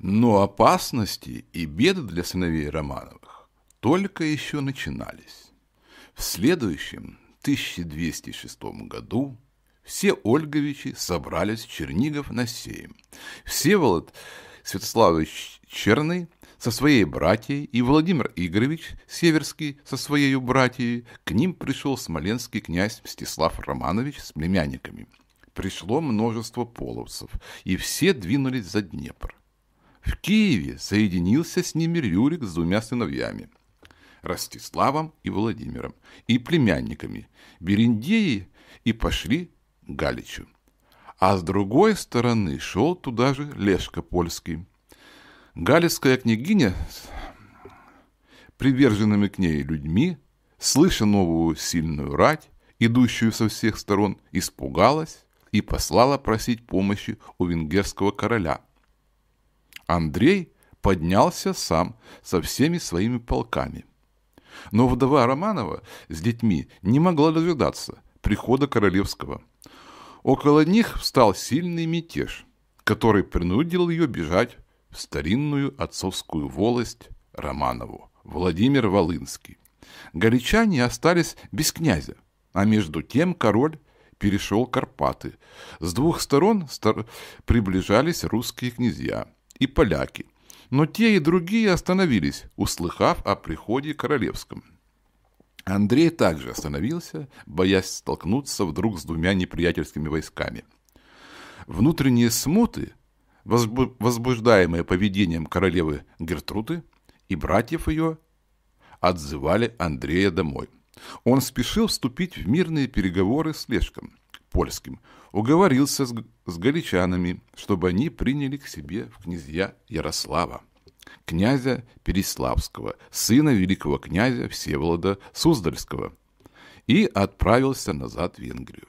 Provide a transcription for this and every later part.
Но опасности и беды для сыновей Романовых только еще начинались. В следующем, 1206 году, все Ольговичи собрались в Чернигов на сейм. Всеволод Святославович Черный со своей братьей и Владимир Игоревич Северский со своей братьей к ним пришел смоленский князь Мстислав Романович с племянниками. Пришло множество половцев, и все двинулись за Днепр. В Киеве соединился с ними Рюрик с двумя сыновьями – Ростиславом и Владимиром, и племянниками – Берендеи, и пошли к Галичу. А с другой стороны шел туда же Лешка Польский. Галицкая княгиня с приверженными к ней людьми, слыша новую сильную рать, идущую со всех сторон, испугалась и послала просить помощи у венгерского короля – Андрей поднялся сам со всеми своими полками. Но вдова Романова с детьми не могла дожидаться прихода Королевского. Около них встал сильный мятеж, который принудил ее бежать в старинную отцовскую волость Романову, Владимир Волынский. Горячане остались без князя, а между тем король перешел Карпаты. С двух сторон стар... приближались русские князья – и поляки. Но те и другие остановились, услыхав о приходе королевском. Андрей также остановился, боясь столкнуться вдруг с двумя неприятельскими войсками. Внутренние смуты, возбуждаемые поведением королевы Гертруды и братьев ее, отзывали Андрея домой. Он спешил вступить в мирные переговоры с Лешком – польским, уговорился с, с галичанами, чтобы они приняли к себе в князья Ярослава, князя Переславского, сына великого князя Всеволода Суздальского, и отправился назад в Венгрию.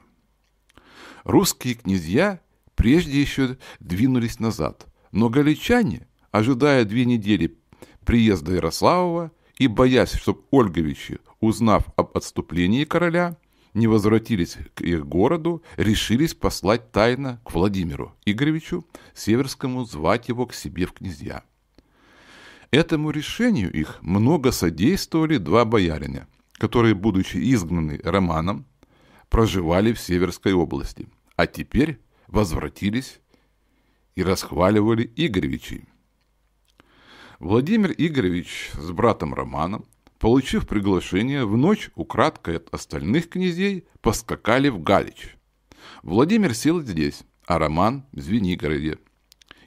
Русские князья прежде еще двинулись назад, но галичане, ожидая две недели приезда Ярославова и боясь, чтобы Ольговичи, узнав об отступлении короля, не возвратились к их городу, решились послать тайно к Владимиру Игоревичу Северскому звать его к себе в князья. Этому решению их много содействовали два боярина, которые, будучи изгнаны Романом, проживали в Северской области, а теперь возвратились и расхваливали Игоревичей. Владимир Игоревич с братом Романом получив приглашение, в ночь украдкой от остальных князей поскакали в Галич. Владимир сел здесь, а Роман – в Звенигороде.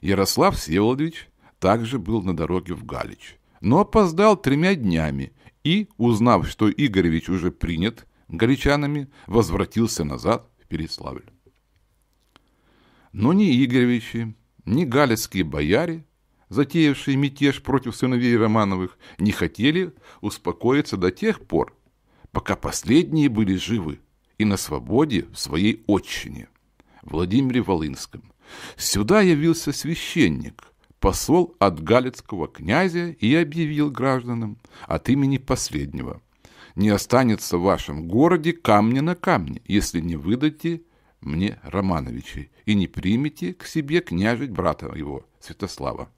Ярослав Всеволодович также был на дороге в Галич, но опоздал тремя днями и, узнав, что Игоревич уже принят галичанами, возвратился назад в Переславль. Но ни Игоревичи, ни галицкие бояре затеявшие мятеж против сыновей Романовых, не хотели успокоиться до тех пор, пока последние были живы и на свободе в своей отчине, Владимире Волынском. Сюда явился священник, посол от галицкого князя и объявил гражданам от имени последнего. Не останется в вашем городе камня на камне, если не выдадите мне Романовичей и не примете к себе княжить брата его, Святослава.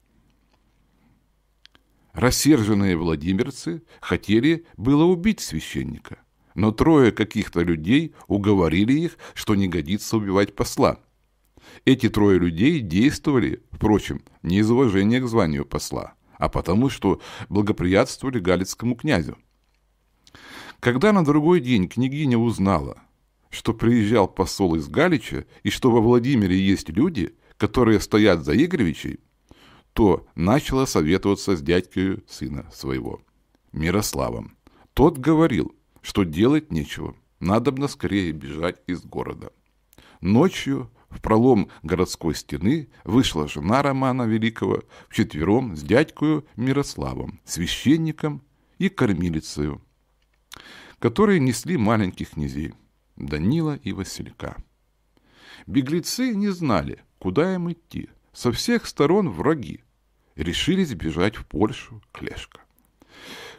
Рассерженные владимирцы хотели было убить священника, но трое каких-то людей уговорили их, что не годится убивать посла. Эти трое людей действовали, впрочем, не из уважения к званию посла, а потому что благоприятствовали галицкому князю. Когда на другой день княгиня узнала, что приезжал посол из Галича и что во Владимире есть люди, которые стоят за Игоревичей, то начала советоваться с дядькой сына своего, Мирославом. Тот говорил, что делать нечего, надо надобно скорее бежать из города. Ночью в пролом городской стены вышла жена Романа Великого вчетвером с дядькою Мирославом, священником и кормилицею, которые несли маленьких князей Данила и Василька. Беглецы не знали, куда им идти. Со всех сторон враги, решились бежать в Польшу Клешка.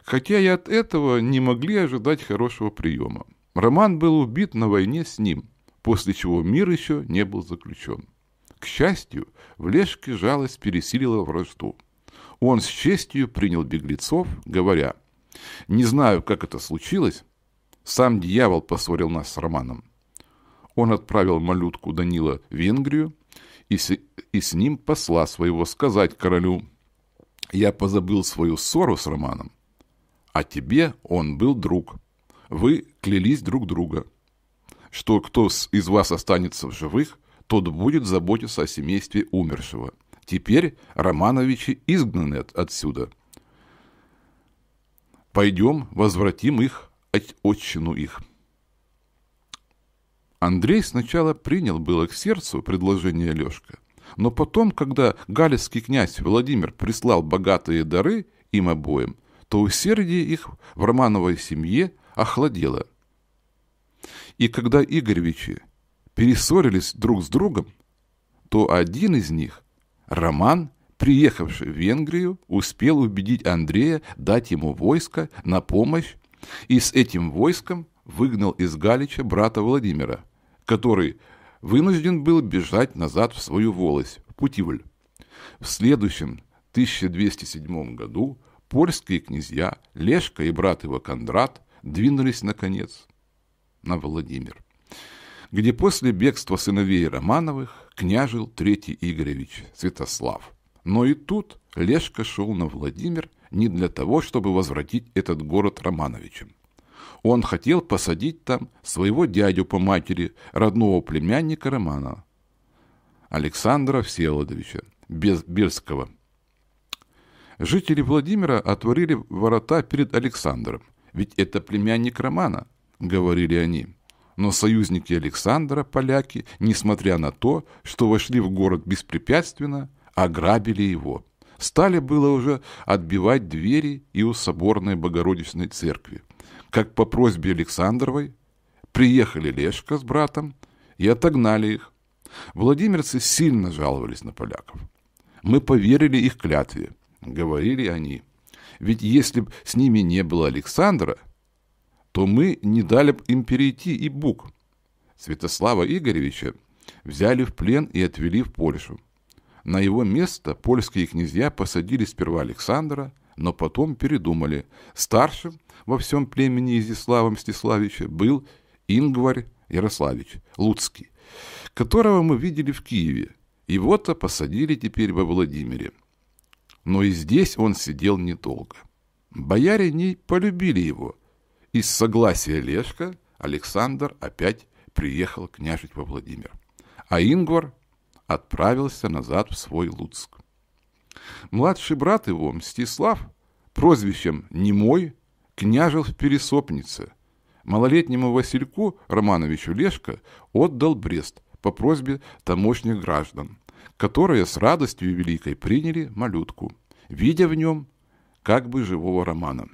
Хотя и от этого не могли ожидать хорошего приема. Роман был убит на войне с ним, после чего мир еще не был заключен. К счастью, в Лешке жалость пересилила вражду. Он с честью принял беглецов, говоря, «Не знаю, как это случилось. Сам дьявол поссорил нас с Романом. Он отправил малютку Данила в Венгрию, и, и с ним посла своего сказать королю, «Я позабыл свою ссору с Романом, а тебе он был друг. Вы клялись друг друга, что кто из вас останется в живых, тот будет заботиться о семействе умершего. Теперь Романовичи изгнаны от, отсюда. Пойдем, возвратим их, от, отчину их». Андрей сначала принял было к сердцу предложение Лешка, но потом, когда галицкий князь Владимир прислал богатые дары им обоим, то усердие их в Романовой семье охладело. И когда Игоревичи перессорились друг с другом, то один из них, Роман, приехавший в Венгрию, успел убедить Андрея дать ему войско на помощь и с этим войском выгнал из Галича брата Владимира, который вынужден был бежать назад в свою волость, в Путивль. В следующем 1207 году польские князья Лешка и брат его Кондрат двинулись, наконец, на Владимир, где после бегства сыновей Романовых княжил Третий Игоревич Святослав. Но и тут Лешка шел на Владимир не для того, чтобы возвратить этот город Романовичем, он хотел посадить там своего дядю по матери, родного племянника Романа, Александра Всеволодовича Бельского. Жители Владимира отворили ворота перед Александром, ведь это племянник Романа, говорили они. Но союзники Александра, поляки, несмотря на то, что вошли в город беспрепятственно, ограбили его. Стали было уже отбивать двери и у соборной Богородичной церкви как по просьбе Александровой, приехали Лешка с братом и отогнали их. Владимирцы сильно жаловались на поляков. «Мы поверили их клятве», — говорили они. «Ведь если б с ними не было Александра, то мы не дали бы им перейти и буг. Святослава Игоревича взяли в плен и отвели в Польшу. На его место польские князья посадили сперва Александра, но потом передумали. Старшим во всем племени Изяслава Мстиславича был Ингварь Ярославич Луцкий, которого мы видели в Киеве. Его-то посадили теперь во Владимире. Но и здесь он сидел недолго. Бояре не полюбили его. Из согласия Лешка Александр опять приехал княжить во Владимир. А Ингвар отправился назад в свой Луцк. Младший брат его, Мстислав, прозвищем «Немой», княжил в Пересопнице. Малолетнему Васильку Романовичу Лешко отдал Брест по просьбе тамошних граждан, которые с радостью великой приняли малютку, видя в нем как бы живого Романа.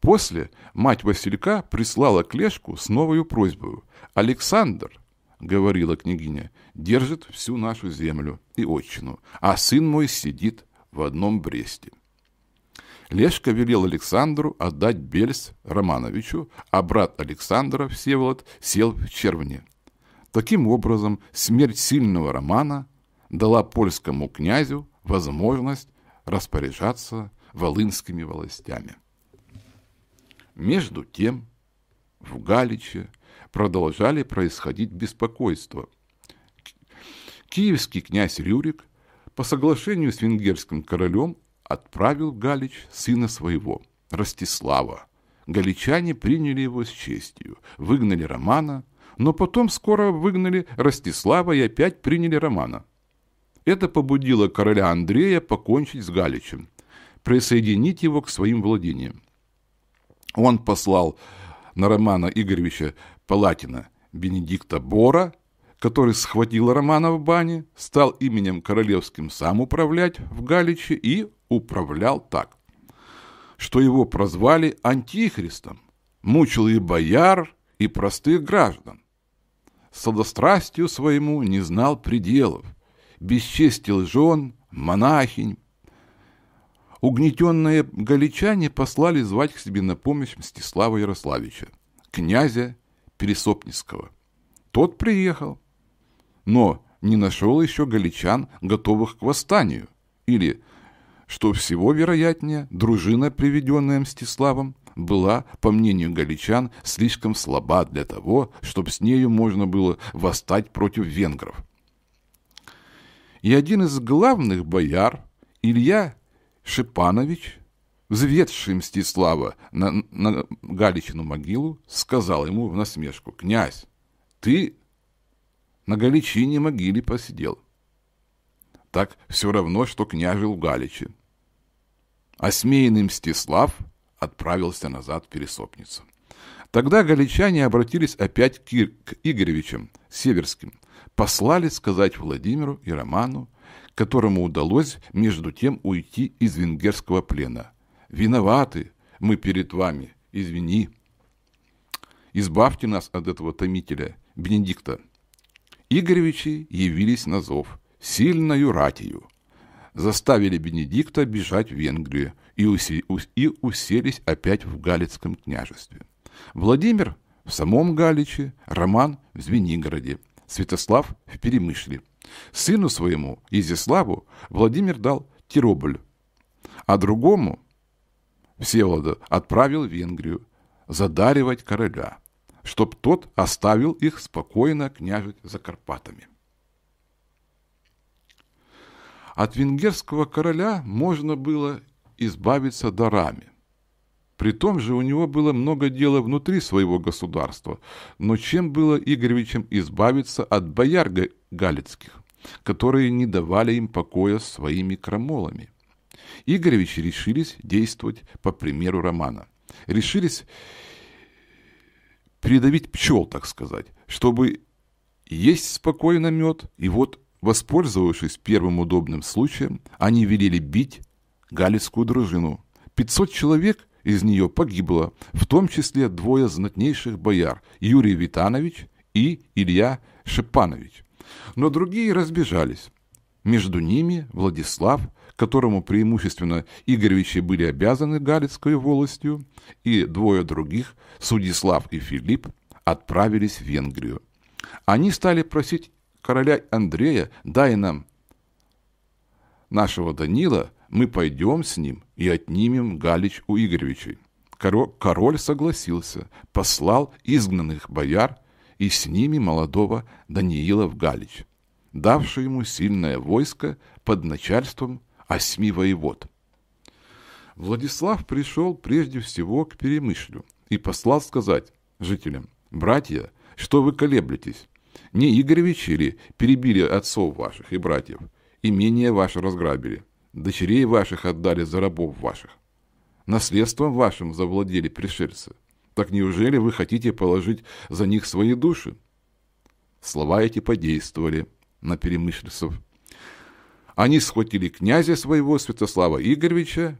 После мать Василька прислала к Лешку с новою просьбой «Александр, — говорила княгиня, — держит всю нашу землю и отчину, а сын мой сидит в одном Бресте. Лешка велел Александру отдать Бельс Романовичу, а брат Александра, Всеволод, сел в Червне. Таким образом, смерть сильного Романа дала польскому князю возможность распоряжаться волынскими властями. Между тем, в Галиче продолжали происходить беспокойства. Киевский князь Рюрик по соглашению с венгерским королем отправил в Галич сына своего, Ростислава. Галичане приняли его с честью, выгнали Романа, но потом скоро выгнали Ростислава и опять приняли Романа. Это побудило короля Андрея покончить с Галичем, присоединить его к своим владениям. Он послал на Романа Игоревича Палатина Бенедикта Бора, который схватил Романа в бане, стал именем королевским сам управлять в Галиче и управлял так, что его прозвали Антихристом, мучил и бояр, и простых граждан. Сладострастию своему не знал пределов, бесчестил жен, монахинь. Угнетенные галичане послали звать к себе на помощь Мстислава Ярославича, князя Пересопницкого. Тот приехал, но не нашел еще галичан, готовых к восстанию, или, что всего вероятнее, дружина, приведенная Мстиславом, была, по мнению галичан, слишком слаба для того, чтобы с нею можно было восстать против венгров. И один из главных бояр, Илья Шипанович, взведший Мстислава на, на Галичину могилу, сказал ему в насмешку, «Князь, ты на Галичине могиле посидел. Так все равно, что княжил в Галиче». Осмеянный а Мстислав отправился назад в Пересопницу. Тогда галичане обратились опять к, Ир... к Игоревичам, Северским, послали сказать Владимиру и Роману, которому удалось между тем уйти из венгерского плена – Виноваты мы перед вами, извини. Избавьте нас от этого томителя, Бенедикта. Игоревичи явились на зов, сильною ратию. Заставили Бенедикта бежать в Венгрию и, усе, и уселись опять в Галицком княжестве. Владимир в самом Галиче, Роман в Звенигороде, Святослав в Перемышле. Сыну своему, Изяславу, Владимир дал Тиробль, а другому Всеволода отправил в Венгрию задаривать короля, чтоб тот оставил их спокойно княжить за Карпатами. От венгерского короля можно было избавиться дарами. При том же у него было много дела внутри своего государства, но чем было Игоревичем избавиться от бояр галицких, которые не давали им покоя своими крамолами? Игоревичи решились действовать по примеру Романа. Решились придавить пчел, так сказать, чтобы есть спокойно мед, и вот, воспользовавшись первым удобным случаем, они велели бить галицкую дружину. 500 человек из нее погибло, в том числе двое знатнейших бояр – Юрий Витанович и Илья Шипанович. Но другие разбежались. Между ними Владислав которому преимущественно Игоревичи были обязаны Галицкой волостью, и двое других, Судислав и Филипп, отправились в Венгрию. Они стали просить короля Андрея, дай нам нашего Данила, мы пойдем с ним и отнимем Галич у Игоревичей. Король согласился, послал изгнанных бояр и с ними молодого Даниила в Галич, давший ему сильное войско под начальством осьми воевод. Владислав пришел прежде всего к Перемышлю и послал сказать жителям, «Братья, что вы колеблетесь? Не Игоревичи ли перебили отцов ваших и братьев? Имение ваше разграбили, дочерей ваших отдали за рабов ваших. Наследством вашим завладели пришельцы. Так неужели вы хотите положить за них свои души?» Слова эти подействовали на перемышльцев они схватили князя своего, Святослава Игоревича,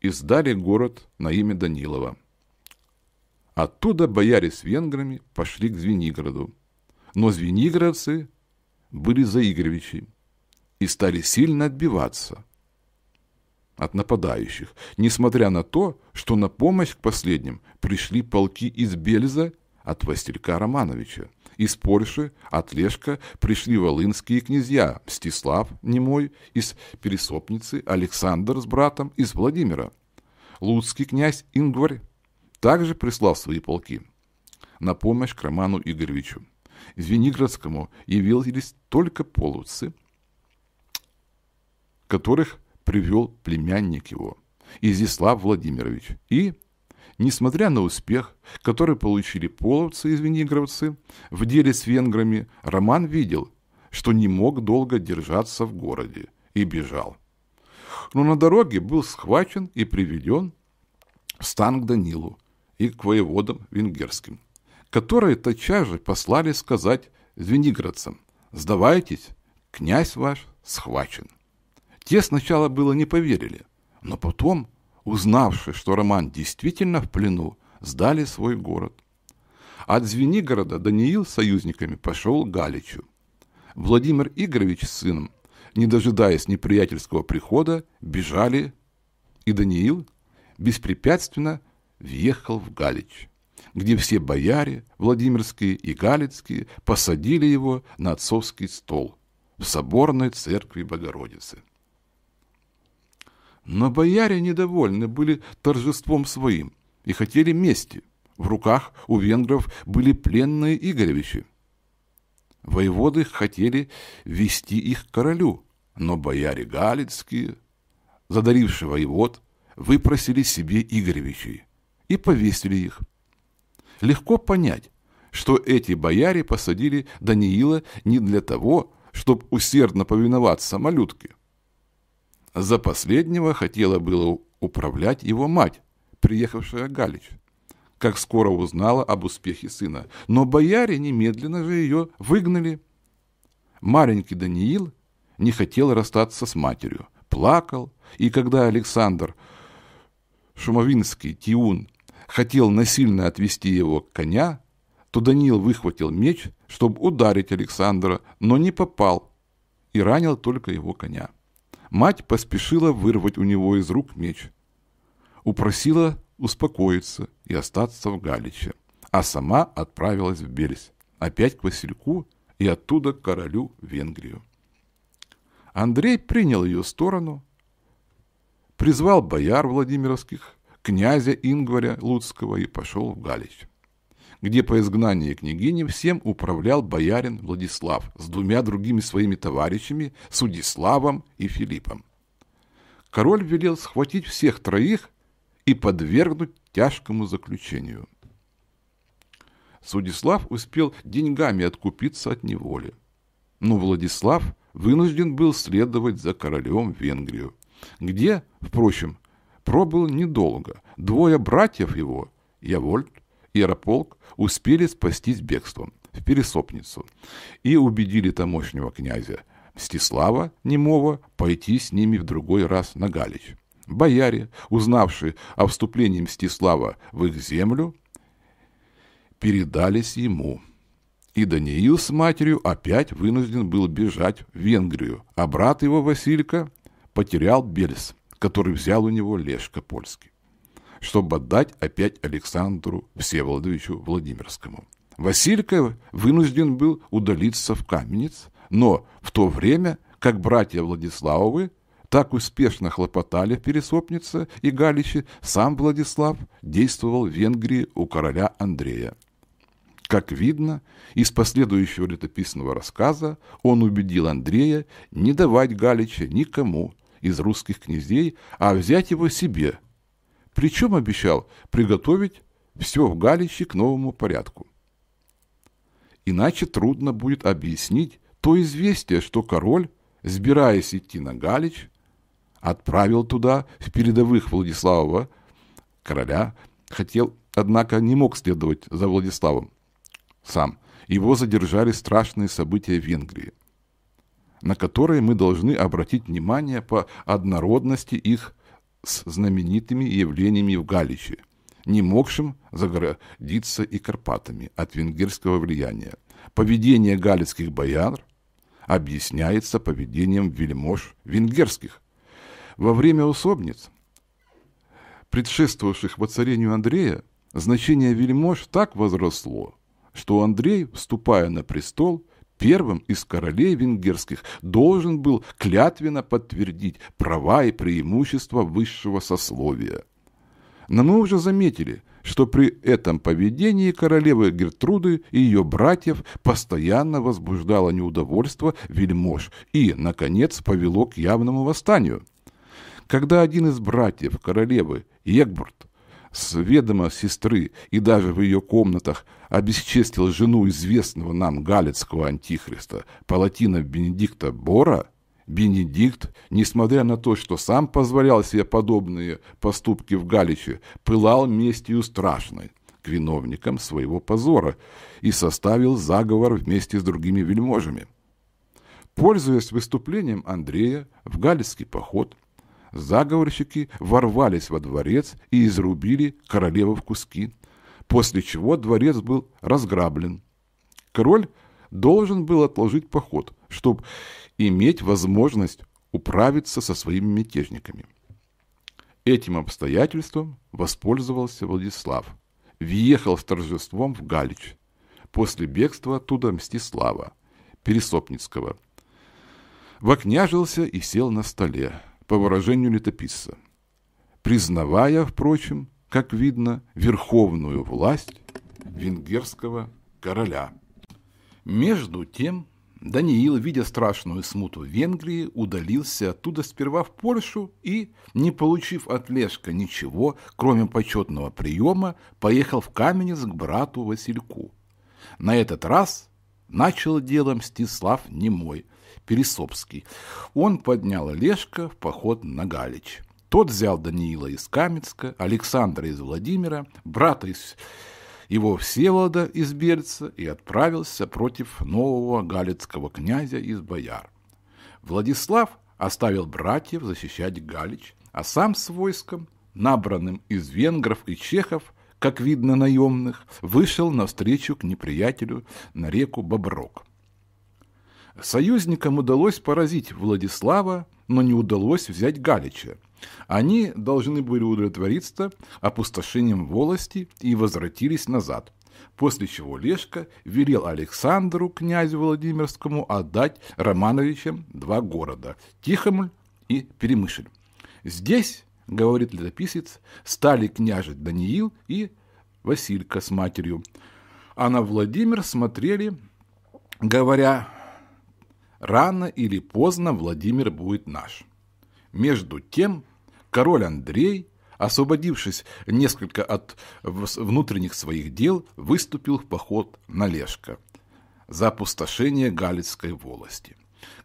и сдали город на имя Данилова. Оттуда бояре с венграми пошли к Звенигороду. Но звенигородцы были за Игоревичей и стали сильно отбиваться от нападающих, несмотря на то, что на помощь к последним пришли полки из Бельза от Василька Романовича. Из Польши от Лешка пришли волынские князья Мстислав Немой из Пересопницы, Александр с братом из Владимира. Луцкий князь Ингварь также прислал свои полки на помощь к Роману Игоревичу. Звенигородскому явились только полуцы, которых привел племянник его, Изяслав Владимирович, и Несмотря на успех, который получили половцы и звенигровцы, в деле с венграми Роман видел, что не мог долго держаться в городе и бежал. Но на дороге был схвачен и приведен в стан к Данилу и к воеводам венгерским, которые тотчас же послали сказать звениградцам «Сдавайтесь, князь ваш схвачен». Те сначала было не поверили, но потом – узнавшие, что Роман действительно в плену, сдали свой город. От Звенигорода Даниил с союзниками пошел к Галичу. Владимир Игоревич с сыном, не дожидаясь неприятельского прихода, бежали, и Даниил беспрепятственно въехал в Галич, где все бояре, Владимирские и Галицкие, посадили его на отцовский стол в соборной церкви Богородицы. Но бояре недовольны были торжеством своим и хотели мести. В руках у венгров были пленные Игоревичи. Воеводы хотели вести их к королю, но бояре галицкие, задарившие воевод, выпросили себе Игоревичей и повесили их. Легко понять, что эти бояре посадили Даниила не для того, чтобы усердно повиноваться малютке, за последнего хотела было управлять его мать, приехавшая Галич, как скоро узнала об успехе сына. Но бояре немедленно же ее выгнали. Маленький Даниил не хотел расстаться с матерью, плакал, и когда Александр Шумовинский, Тиун, хотел насильно отвести его к коня, то Даниил выхватил меч, чтобы ударить Александра, но не попал и ранил только его коня. Мать поспешила вырвать у него из рук меч. Упросила успокоиться и остаться в Галиче, а сама отправилась в Березь, опять к Васильку и оттуда к королю Венгрию. Андрей принял ее сторону, призвал бояр Владимировских, князя Ингваря Луцкого и пошел в Галич где по изгнании княгини всем управлял боярин Владислав с двумя другими своими товарищами, Судиславом и Филиппом. Король велел схватить всех троих и подвергнуть тяжкому заключению. Судислав успел деньгами откупиться от неволи. Но Владислав вынужден был следовать за королем в Венгрию, где, впрочем, пробыл недолго. Двое братьев его, Явольд и Ярополк успели спастись бегством в Пересопницу и убедили тамошнего князя Мстислава Немова пойти с ними в другой раз на Галич. Бояре, узнавшие о вступлении Мстислава в их землю, передались ему. И Даниил с матерью опять вынужден был бежать в Венгрию, а брат его Василька потерял Бельс, который взял у него Лешка Польский чтобы отдать опять Александру Всеволодовичу Владимирскому. Василька вынужден был удалиться в Каменец, но в то время, как братья Владиславовы так успешно хлопотали в Пересопнице и Галиче, сам Владислав действовал в Венгрии у короля Андрея. Как видно, из последующего летописного рассказа он убедил Андрея не давать Галича никому из русских князей, а взять его себе – причем обещал приготовить все в Галиче к новому порядку. Иначе трудно будет объяснить то известие, что король, сбираясь идти на Галич, отправил туда в передовых Владиславова короля, хотел, однако не мог следовать за Владиславом сам. Его задержали страшные события в Венгрии, на которые мы должны обратить внимание по однородности их с знаменитыми явлениями в Галиче, не могшим загородиться и Карпатами от венгерского влияния. Поведение галицких бояр объясняется поведением вельмож венгерских. Во время усобниц, предшествовавших воцарению Андрея, значение вельмож так возросло, что Андрей, вступая на престол, первым из королей венгерских должен был клятвенно подтвердить права и преимущества высшего сословия. Но мы уже заметили, что при этом поведении королевы Гертруды и ее братьев постоянно возбуждало неудовольство вельмож и, наконец, повело к явному восстанию. Когда один из братьев королевы, Егбурт, с ведома сестры и даже в ее комнатах обесчестил жену известного нам галицкого антихриста, палатина Бенедикта Бора, Бенедикт, несмотря на то, что сам позволял себе подобные поступки в Галиче, пылал местью страшной к виновникам своего позора и составил заговор вместе с другими вельможами. Пользуясь выступлением Андрея в галицкий поход – заговорщики ворвались во дворец и изрубили королеву в куски, после чего дворец был разграблен. Король должен был отложить поход, чтобы иметь возможность управиться со своими мятежниками. Этим обстоятельством воспользовался Владислав. Въехал с торжеством в Галич. После бегства оттуда Мстислава, Пересопницкого. Вокняжился и сел на столе по выражению летописца, признавая, впрочем, как видно, верховную власть венгерского короля. Между тем, Даниил, видя страшную смуту в Венгрии, удалился оттуда сперва в Польшу и, не получив от Лешка ничего, кроме почетного приема, поехал в Каменец к брату Васильку. На этот раз начал делом Стислав Немой – Пересопский. Он поднял Олешка в поход на Галич. Тот взял Даниила из Камецка, Александра из Владимира, брата из его Всеволода из Бельца и отправился против нового галицкого князя из бояр. Владислав оставил братьев защищать Галич, а сам с войском, набранным из венгров и чехов, как видно наемных, вышел навстречу к неприятелю на реку Боброк. Союзникам удалось поразить Владислава, но не удалось взять Галича. Они должны были удовлетвориться опустошением волости и возвратились назад, после чего Лешка велел Александру, князю Владимирскому, отдать Романовичам два города – Тихомль и Перемышль. Здесь, говорит летописец, стали княжи Даниил и Василька с матерью, а на Владимир смотрели, говоря Рано или поздно Владимир будет наш. Между тем, король Андрей, освободившись несколько от внутренних своих дел, выступил в поход на Лешко за опустошение Галицкой волости,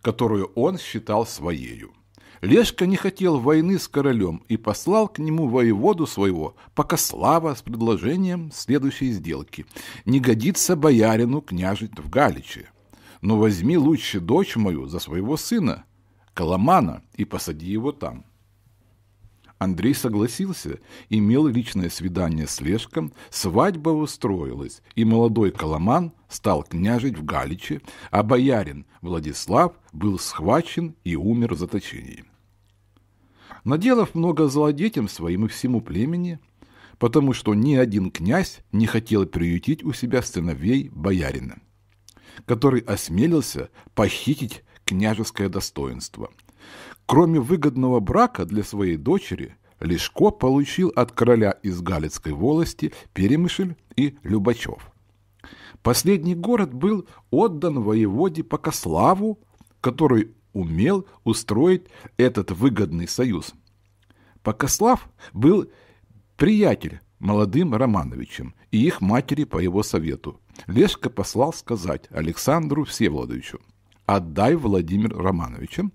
которую он считал своею. Лешка не хотел войны с королем и послал к нему воеводу своего, пока слава с предложением следующей сделки. Не годится боярину княжить в Галиче но «Ну, возьми лучше дочь мою за своего сына, Коломана, и посади его там». Андрей согласился, имел личное свидание с Лешком, свадьба устроилась, и молодой Коломан стал княжить в Галиче, а боярин Владислав был схвачен и умер в заточении. Наделав много зла детям своим и всему племени, потому что ни один князь не хотел приютить у себя сыновей боярина который осмелился похитить княжеское достоинство. Кроме выгодного брака для своей дочери, Лешко получил от короля из Галицкой волости Перемышль и Любачев. Последний город был отдан воеводе Покославу, который умел устроить этот выгодный союз. Покослав был приятель молодым Романовичем и их матери по его совету. Лешка послал сказать Александру Всеволодовичу, «Отдай Владимир Романовича,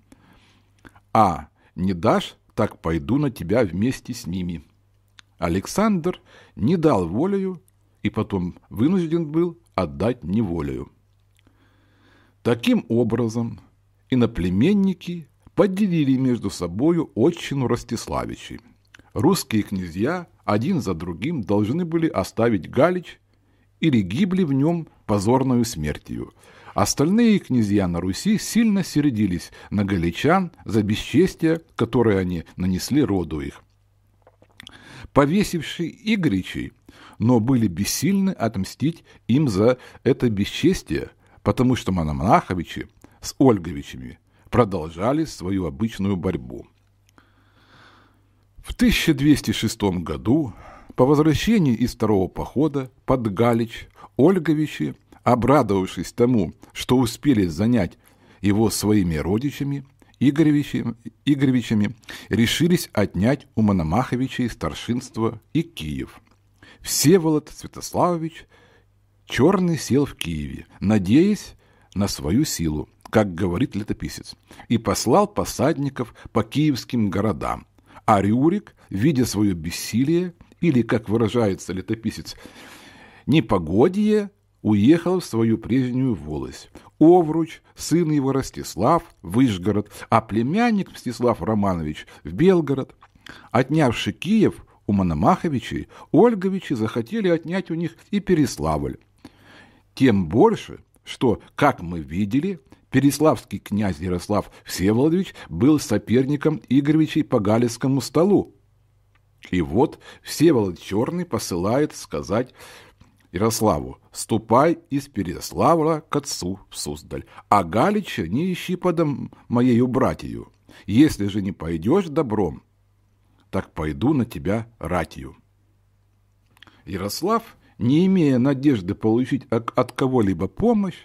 а не дашь, так пойду на тебя вместе с ними». Александр не дал волею и потом вынужден был отдать неволею. Таким образом, иноплеменники поделили между собою отчину Ростиславичей. Русские князья – один за другим должны были оставить Галич или гибли в нем позорную смертью. Остальные князья на Руси сильно сердились на галичан за бесчестие, которое они нанесли роду их. повесивший Игоричей, но были бессильны отомстить им за это бесчестие, потому что Мономаховичи с Ольговичами продолжали свою обычную борьбу. В 1206 году по возвращении из второго похода под Галич Ольговичи, обрадовавшись тому, что успели занять его своими родичами, Игоревичами, Игоревичами решились отнять у Мономаховичей старшинство и Киев. Всеволод Святославович Черный сел в Киеве, надеясь на свою силу, как говорит летописец, и послал посадников по киевским городам, а Рюрик, видя свое бессилие, или, как выражается летописец, непогодие, уехал в свою прежнюю волость. Овруч, сын его Ростислав, выжгород, а племянник Мстислав Романович в Белгород. Отнявши Киев у Мономаховичей, Ольговичи захотели отнять у них и Переславль. Тем больше, что, как мы видели, Переславский князь Ярослав Всеволодович был соперником Игоревичей по Галицкому столу. И вот Всеволод Черный посылает сказать Ярославу, ступай из Переславла к отцу в Суздаль, а Галича не ищи подом моею братью. Если же не пойдешь добром, так пойду на тебя ратью. Ярослав, не имея надежды получить от кого-либо помощь,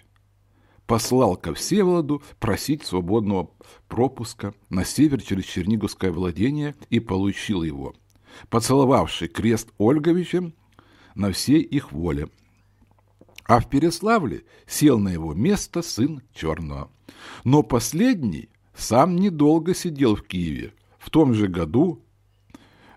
послал ко Всеволоду просить свободного пропуска на север через Черниговское владение и получил его, поцеловавший крест Ольговичем на всей их воле. А в Переславле сел на его место сын Черного. Но последний сам недолго сидел в Киеве. В том же году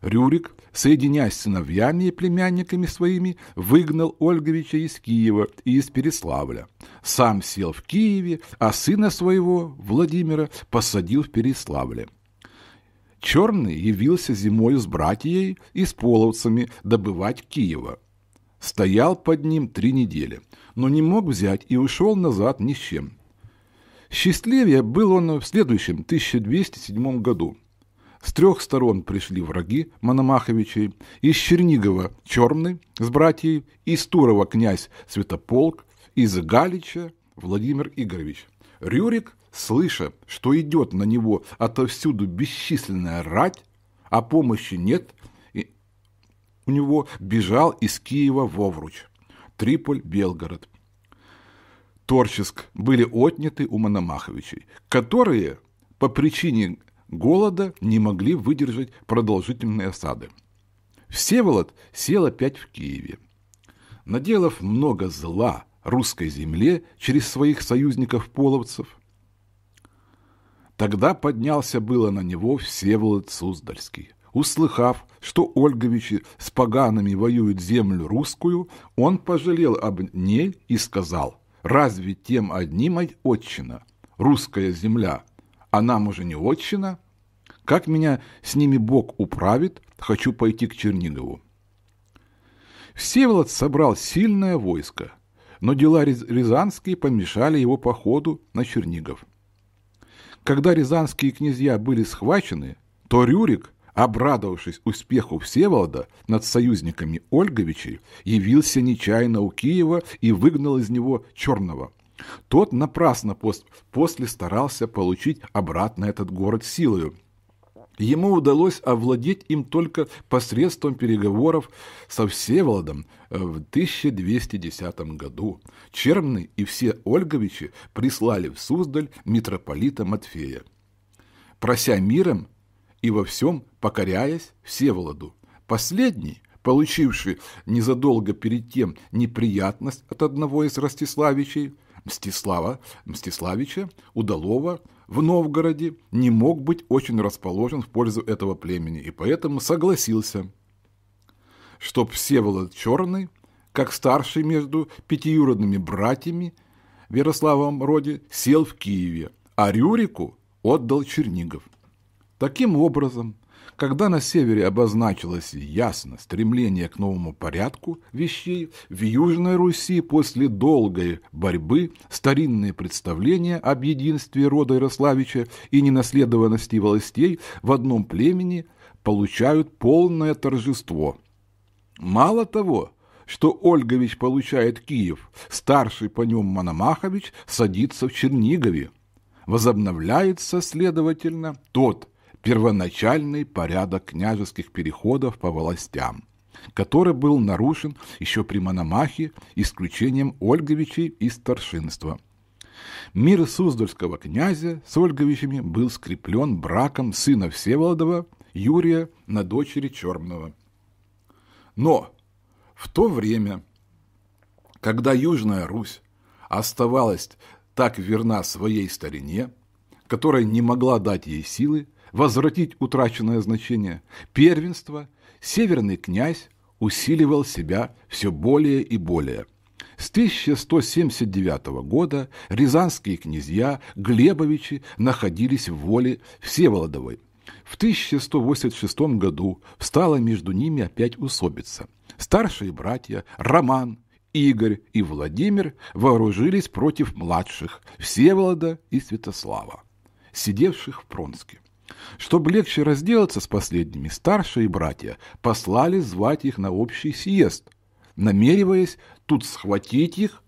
Рюрик соединяясь с сыновьями и племянниками своими, выгнал Ольговича из Киева и из Переславля. Сам сел в Киеве, а сына своего, Владимира, посадил в Переславле. Черный явился зимою с братьей и с половцами добывать Киева. Стоял под ним три недели, но не мог взять и ушел назад ни с чем. Счастливее был он в следующем 1207 году – с трех сторон пришли враги Мономаховичей, из Чернигова Черный с братьей, из Турова князь Святополк, из Галича Владимир Игоревич. Рюрик, слыша, что идет на него отовсюду бесчисленная рать, а помощи нет, и у него бежал из Киева в Овруч, Триполь, Белгород. Торческ были отняты у Мономаховичей, которые по причине голода не могли выдержать продолжительные осады. Всеволод сел опять в Киеве. Наделав много зла русской земле через своих союзников-половцев, тогда поднялся было на него Всеволод Суздальский. Услыхав, что Ольговичи с поганами воюют землю русскую, он пожалел об ней и сказал, «Разве тем одним отчина, русская земля, а нам уже не отчина. Как меня с ними Бог управит, хочу пойти к Чернигову. Всеволод собрал сильное войско, но дела рязанские помешали его походу на Чернигов. Когда рязанские князья были схвачены, то Рюрик, обрадовавшись успеху Всеволода над союзниками Ольговичей, явился нечаянно у Киева и выгнал из него Черного – тот напрасно пост, после старался получить обратно этот город силою. Ему удалось овладеть им только посредством переговоров со Всеволодом э, в 1210 году. Черны и все Ольговичи прислали в Суздаль митрополита Матфея, прося миром и во всем покоряясь Всеволоду. Последний, получивший незадолго перед тем неприятность от одного из Ростиславичей, Мстислава Мстиславича Удалова в Новгороде не мог быть очень расположен в пользу этого племени и поэтому согласился, что Всеволод Черный, как старший между пятиюродными братьями в Ярославовом роде, сел в Киеве, а Рюрику отдал Чернигов. Таким образом, когда на севере обозначилось ясно стремление к новому порядку вещей, в Южной Руси после долгой борьбы старинные представления об единстве рода Ярославича и ненаследованности властей в одном племени получают полное торжество. Мало того, что Ольгович получает Киев, старший по нем Мономахович садится в Чернигове. Возобновляется, следовательно, тот первоначальный порядок княжеских переходов по властям, который был нарушен еще при Мономахе исключением Ольговичей из старшинства. Мир Суздальского князя с Ольговичами был скреплен браком сына Всеволодова Юрия на дочери Черного. Но в то время, когда Южная Русь оставалась так верна своей старине, которая не могла дать ей силы, возвратить утраченное значение первенства, северный князь усиливал себя все более и более. С 1179 года рязанские князья Глебовичи находились в воле Всеволодовой. В 1186 году встала между ними опять усобица. Старшие братья Роман, Игорь и Владимир вооружились против младших Всеволода и Святослава, сидевших в Пронске. Чтобы легче разделаться с последними, старшие братья послали звать их на общий съезд, намереваясь тут схватить их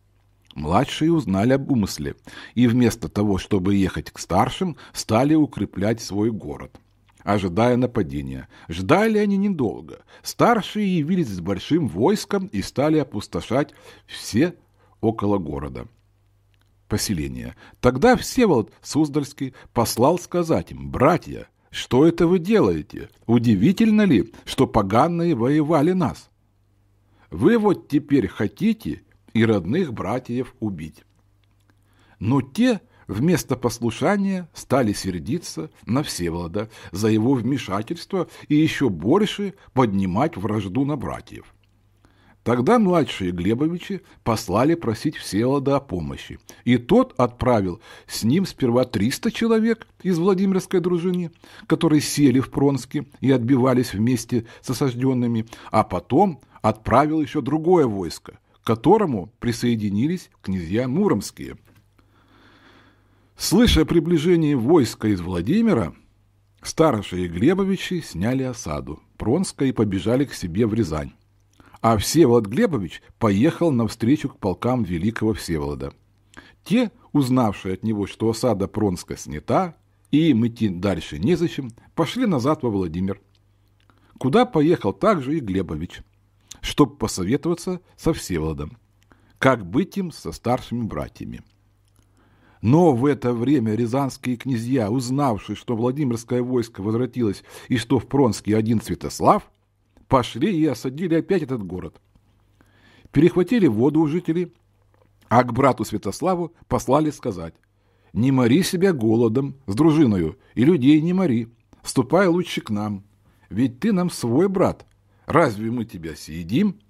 Младшие узнали об умысле и вместо того, чтобы ехать к старшим, стали укреплять свой город, ожидая нападения. Ждали они недолго. Старшие явились с большим войском и стали опустошать все около города поселения. Тогда Всеволод Суздальский послал сказать им «Братья, что это вы делаете? Удивительно ли, что поганые воевали нас? Вы вот теперь хотите и родных братьев убить». Но те вместо послушания стали сердиться на Всеволода за его вмешательство и еще больше поднимать вражду на братьев. Тогда младшие Глебовичи послали просить Всеволода о помощи, и тот отправил с ним сперва 300 человек из Владимирской дружины, которые сели в Пронске и отбивались вместе с осажденными, а потом отправил еще другое войско, к которому присоединились князья Муромские. Слыша приближение войска из Владимира, старшие Глебовичи сняли осаду Пронска и побежали к себе в Рязань а Всеволод Глебович поехал навстречу к полкам великого Всеволода. Те, узнавшие от него, что осада Пронска снята, и им идти дальше незачем, пошли назад во Владимир. Куда поехал также и Глебович, чтобы посоветоваться со Всеволодом, как быть им со старшими братьями. Но в это время рязанские князья, узнавшие, что Владимирское войско возвратилось и что в Пронске один Святослав – пошли и осадили опять этот город. Перехватили воду у жителей, а к брату Святославу послали сказать, «Не мори себя голодом с дружиною, и людей не мори, ступай лучше к нам, ведь ты нам свой брат, разве мы тебя съедим?»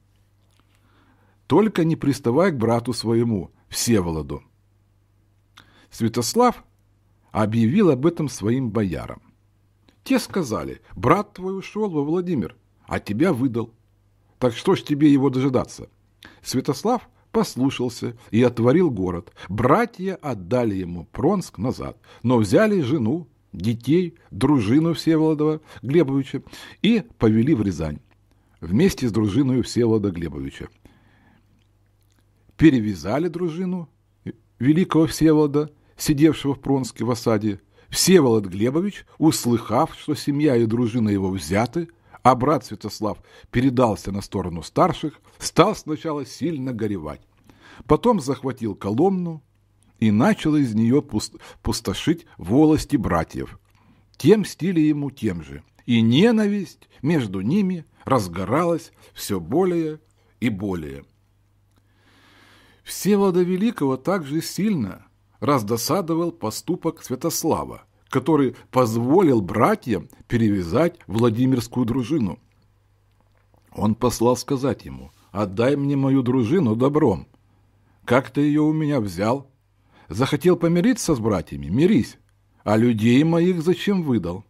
«Только не приставай к брату своему, Всеволоду». Святослав объявил об этом своим боярам. Те сказали, брат твой ушел во Владимир, а тебя выдал. Так что ж тебе его дожидаться? Святослав послушался и отворил город. Братья отдали ему Пронск назад, но взяли жену, детей, дружину Всеволодова Глебовича и повели в Рязань вместе с дружиной Всеволода Глебовича. Перевязали дружину великого Всеволода, сидевшего в Пронске в осаде. Всеволод Глебович, услыхав, что семья и дружина его взяты, а брат Святослав передался на сторону старших, стал сначала сильно горевать. Потом захватил коломну и начал из нее пустошить волости братьев. Тем стили ему тем же, и ненависть между ними разгоралась все более и более. Всеволода Великого также сильно раздосадовал поступок Святослава, который позволил братьям перевязать Владимирскую дружину. Он послал сказать ему, «Отдай мне мою дружину добром. Как ты ее у меня взял? Захотел помириться с братьями? Мирись. А людей моих зачем выдал?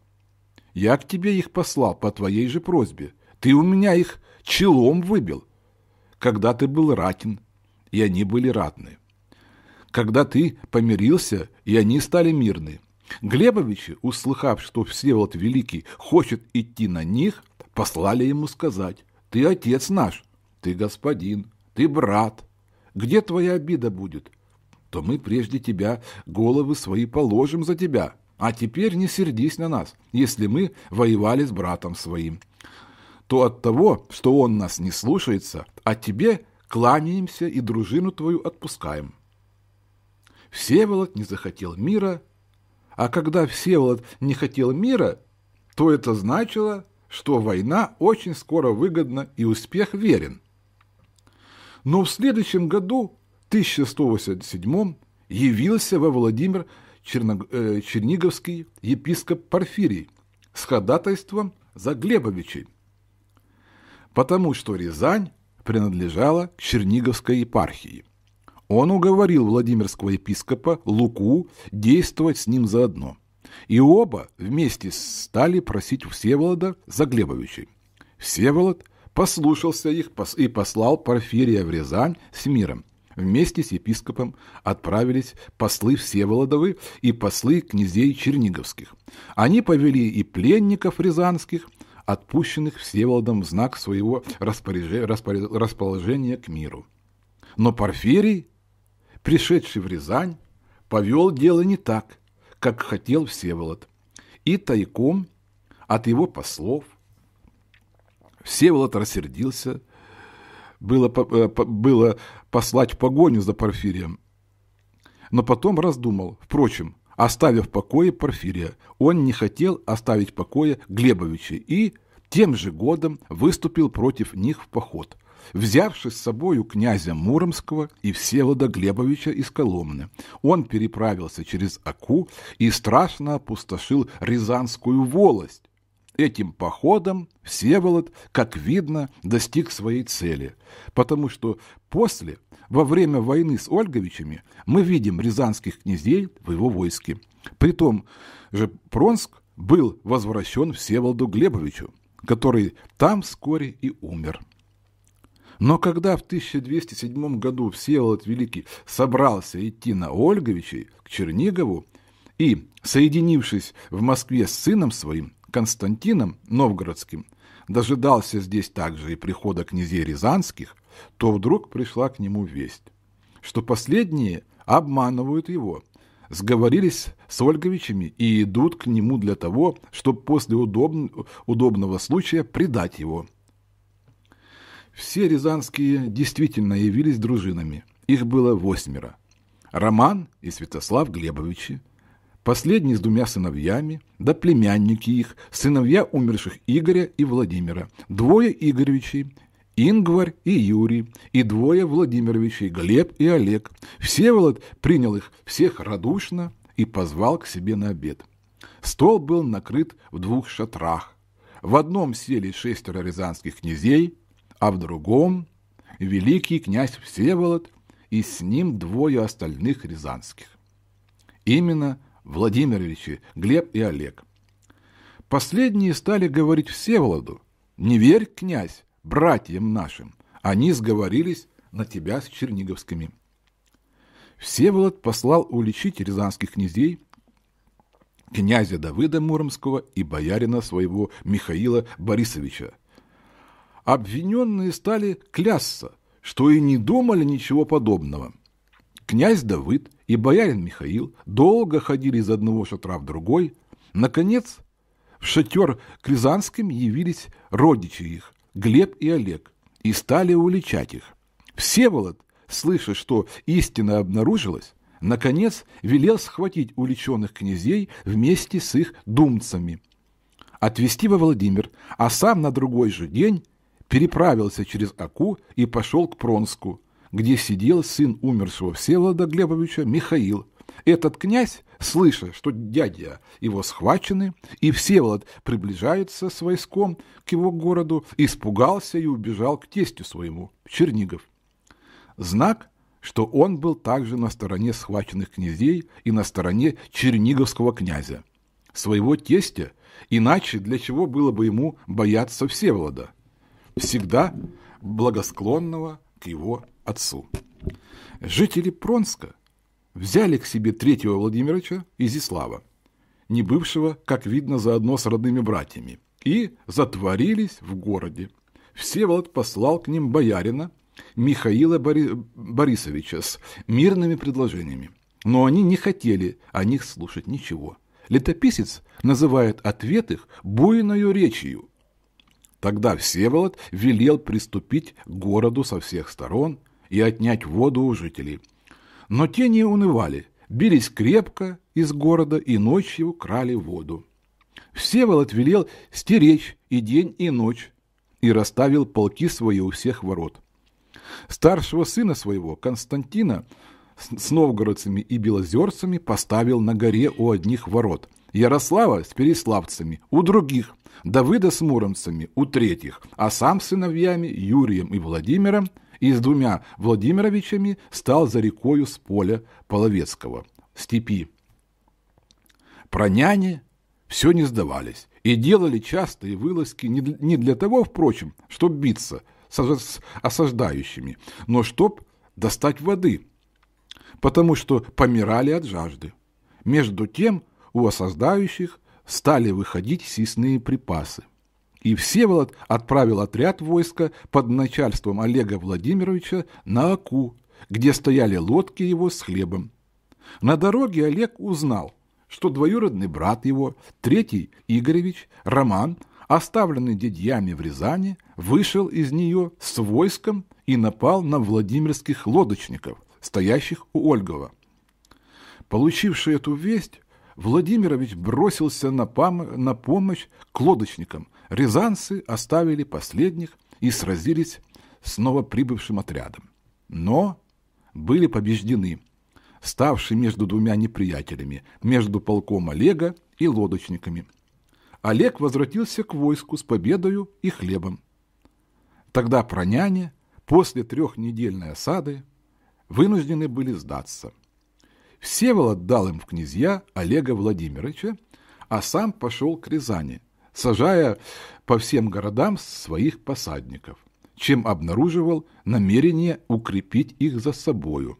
Я к тебе их послал по твоей же просьбе. Ты у меня их челом выбил, когда ты был ратен, и они были ратны. Когда ты помирился, и они стали мирны. Глебовичи, услыхав, что Всеволод Великий хочет идти на них, послали ему сказать, «Ты отец наш, ты господин, ты брат, где твоя обида будет? То мы прежде тебя головы свои положим за тебя, а теперь не сердись на нас, если мы воевали с братом своим. То от того, что он нас не слушается, а тебе кланяемся и дружину твою отпускаем». Всеволод не захотел мира, а когда Всеволод не хотел мира, то это значило, что война очень скоро выгодна и успех верен. Но в следующем году, 1187, явился во Владимир э, Черниговский епископ Порфирий с ходатайством за Глебовичей, потому что Рязань принадлежала к Черниговской епархии. Он уговорил Владимирского епископа Луку действовать с ним заодно. И оба вместе стали просить Всеволода за Глебовичей. Всеволод послушался их и послал Порфирия в Рязань с миром. Вместе с епископом отправились послы Всеволодовы и послы князей Черниговских. Они повели и пленников рязанских, отпущенных Всеволодом в знак своего распоряжения к миру. Но Порфирий пришедший в Рязань, повел дело не так, как хотел Всеволод, и тайком от его послов. Всеволод рассердился, было, э, было послать погоню за Порфирием, но потом раздумал, впрочем, оставив в покое Порфирия, он не хотел оставить покоя покое Глебовича и тем же годом выступил против них в поход – взявши с собою князя Муромского и Всеволода Глебовича из Коломны. Он переправился через Аку и страшно опустошил Рязанскую волость. Этим походом Всеволод, как видно, достиг своей цели, потому что после, во время войны с Ольговичами, мы видим рязанских князей в его войске. Притом же Пронск был возвращен Всеволоду Глебовичу, который там вскоре и умер. Но когда в 1207 году Всеволод Великий собрался идти на Ольговичей к Чернигову и, соединившись в Москве с сыном своим, Константином Новгородским, дожидался здесь также и прихода князей Рязанских, то вдруг пришла к нему весть, что последние обманывают его, сговорились с Ольговичами и идут к нему для того, чтобы после удоб... удобного случая предать его. Все рязанские действительно явились дружинами. Их было восьмеро. Роман и Святослав Глебовичи, последний с двумя сыновьями, да племянники их, сыновья умерших Игоря и Владимира, двое Игоревичей, Ингвар и Юрий, и двое Владимировичей, Глеб и Олег. Всеволод принял их всех радушно и позвал к себе на обед. Стол был накрыт в двух шатрах. В одном сели шестеро рязанских князей, а в другом – великий князь Всеволод и с ним двое остальных рязанских. Именно Владимировичи Глеб и Олег. Последние стали говорить Всеволоду, «Не верь, князь, братьям нашим, они сговорились на тебя с черниговскими». Всеволод послал уличить рязанских князей, князя Давыда Муромского и боярина своего Михаила Борисовича, обвиненные стали клясться, что и не думали ничего подобного. Князь Давыд и боярин Михаил долго ходили из одного шатра в другой. Наконец, в шатер к Рязанским явились родичи их, Глеб и Олег, и стали уличать их. Всеволод, слыша, что истина обнаружилась, наконец велел схватить уличенных князей вместе с их думцами, отвести во Владимир, а сам на другой же день переправился через Аку и пошел к Пронску, где сидел сын умершего Всеволода Глебовича Михаил. Этот князь, слыша, что дядя его схвачены, и Всеволод приближается с войском к его городу, испугался и убежал к тестю своему, Чернигов. Знак, что он был также на стороне схваченных князей и на стороне черниговского князя, своего тестя, иначе для чего было бы ему бояться Всеволода? всегда благосклонного к его отцу. Жители Пронска взяли к себе третьего Владимировича Изислава, не бывшего, как видно, заодно с родными братьями, и затворились в городе. Всеволод послал к ним боярина Михаила Бори... Борисовича с мирными предложениями, но они не хотели о них слушать ничего. Летописец называет ответ их буйною речью – Тогда Всеволод велел приступить к городу со всех сторон и отнять воду у жителей. Но те не унывали, бились крепко из города и ночью крали воду. Всеволод велел стеречь и день, и ночь, и расставил полки свои у всех ворот. Старшего сына своего, Константина, с новгородцами и белозерцами поставил на горе у одних ворот – Ярослава с переславцами, у других, Давыда с муромцами, у третьих, а сам с сыновьями Юрием и Владимиром и с двумя Владимировичами стал за рекою с поля Половецкого, степи. Про Проняне все не сдавались и делали частые вылазки не для того, впрочем, чтобы биться с осаждающими, но чтоб достать воды, потому что помирали от жажды. Между тем у осаждающих стали выходить съестные припасы. И Всеволод отправил отряд войска под начальством Олега Владимировича на Аку, где стояли лодки его с хлебом. На дороге Олег узнал, что двоюродный брат его, третий Игоревич, Роман, оставленный дядьями в Рязани, вышел из нее с войском и напал на владимирских лодочников, стоящих у Ольгова. Получивший эту весть, Владимирович бросился на, пом на помощь к лодочникам. Рязанцы оставили последних и сразились с новоприбывшим отрядом. Но были побеждены, ставшие между двумя неприятелями, между полком Олега и лодочниками. Олег возвратился к войску с победою и хлебом. Тогда проняне, после трехнедельной осады, вынуждены были сдаться – Всеволод дал им в князья Олега Владимировича, а сам пошел к Рязани, сажая по всем городам своих посадников, чем обнаруживал намерение укрепить их за собою.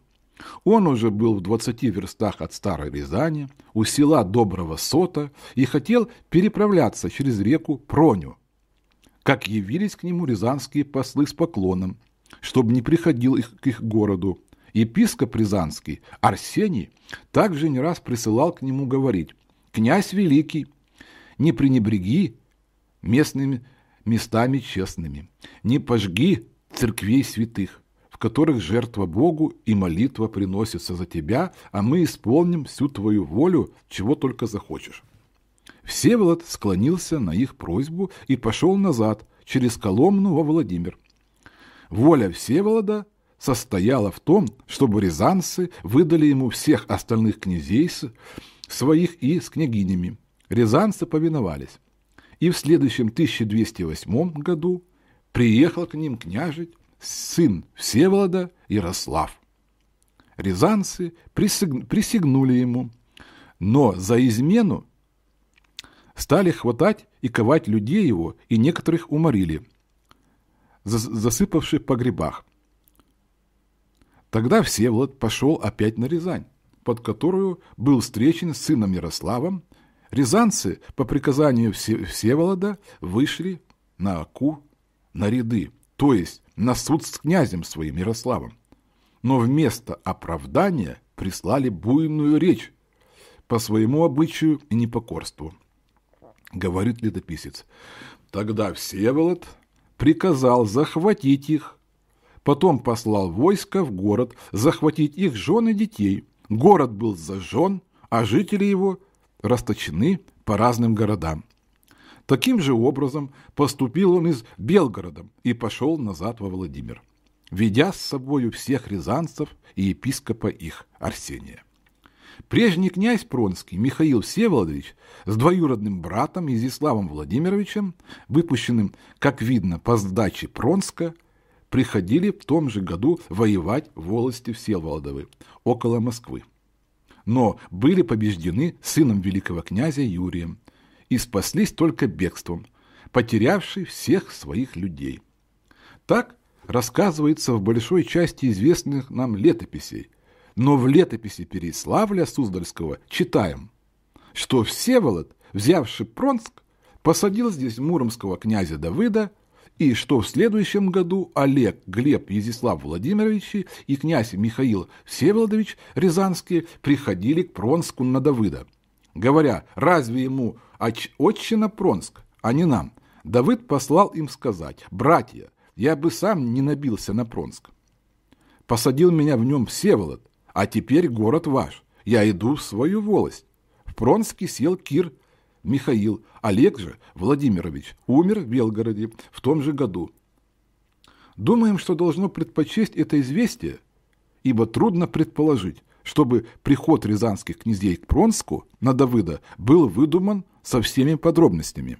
Он уже был в двадцати верстах от Старой Рязани, у села Доброго Сота, и хотел переправляться через реку Проню, как явились к нему рязанские послы с поклоном, чтобы не приходил их к их городу, епископ Рязанский Арсений также не раз присылал к нему говорить «Князь великий, не пренебреги местными местами честными, не пожги церквей святых, в которых жертва Богу и молитва приносится за тебя, а мы исполним всю твою волю, чего только захочешь». Всеволод склонился на их просьбу и пошел назад, через Коломну во Владимир. Воля Всеволода состояла в том, чтобы рязанцы выдали ему всех остальных князей своих и с княгинями. Рязанцы повиновались. И в следующем 1208 году приехал к ним княжить сын Всеволода Ярослав. Рязанцы присяг... присягнули ему, но за измену стали хватать и ковать людей его, и некоторых уморили, засыпавших в погребах. Тогда Всеволод пошел опять на Рязань, под которую был встречен с сыном Ярославом. Рязанцы по приказанию Всеволода вышли на Аку на ряды, то есть на суд с князем своим Ярославом. Но вместо оправдания прислали буйную речь по своему обычаю и непокорству. Говорит летописец. Тогда Всеволод приказал захватить их Потом послал войско в город захватить их жен и детей. Город был зажжен, а жители его расточены по разным городам. Таким же образом поступил он и с Белгородом и пошел назад во Владимир, ведя с собою всех рязанцев и епископа их Арсения. Прежний князь Пронский Михаил Всеволодович с двоюродным братом Изиславом Владимировичем, выпущенным, как видно, по сдаче Пронска, приходили в том же году воевать в волости Всеволодовы около Москвы, но были побеждены сыном великого князя Юрием и спаслись только бегством, потерявший всех своих людей. Так рассказывается в большой части известных нам летописей, но в летописи Переславля Суздальского читаем, что Всеволод, взявший Пронск, посадил здесь муромского князя Давыда и что в следующем году Олег, Глеб, Язислав Владимирович и князь Михаил Всеволодович Рязанский приходили к Пронску на Давыда, говоря, разве ему отчина Пронск, а не нам? Давыд послал им сказать, братья, я бы сам не набился на Пронск. Посадил меня в нем Всеволод, а теперь город ваш, я иду в свою волость. В Пронске сел Кир Михаил Олег же Владимирович умер в Белгороде в том же году. Думаем, что должно предпочесть это известие, ибо трудно предположить, чтобы приход рязанских князей к Пронску на Давыда был выдуман со всеми подробностями.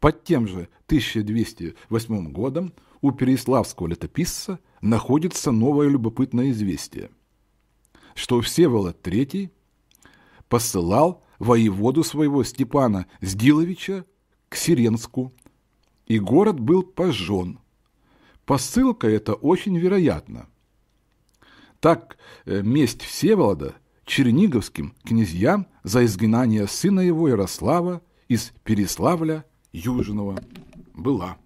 Под тем же 1208 годом у переславского летописца находится новое любопытное известие, что Всеволод III посылал воеводу своего Степана Сдиловича к Сиренску, и город был пожжен. Посылка эта очень вероятна. Так э, месть Всеволода черниговским князьям за изгнание сына его Ярослава из Переславля Южного была.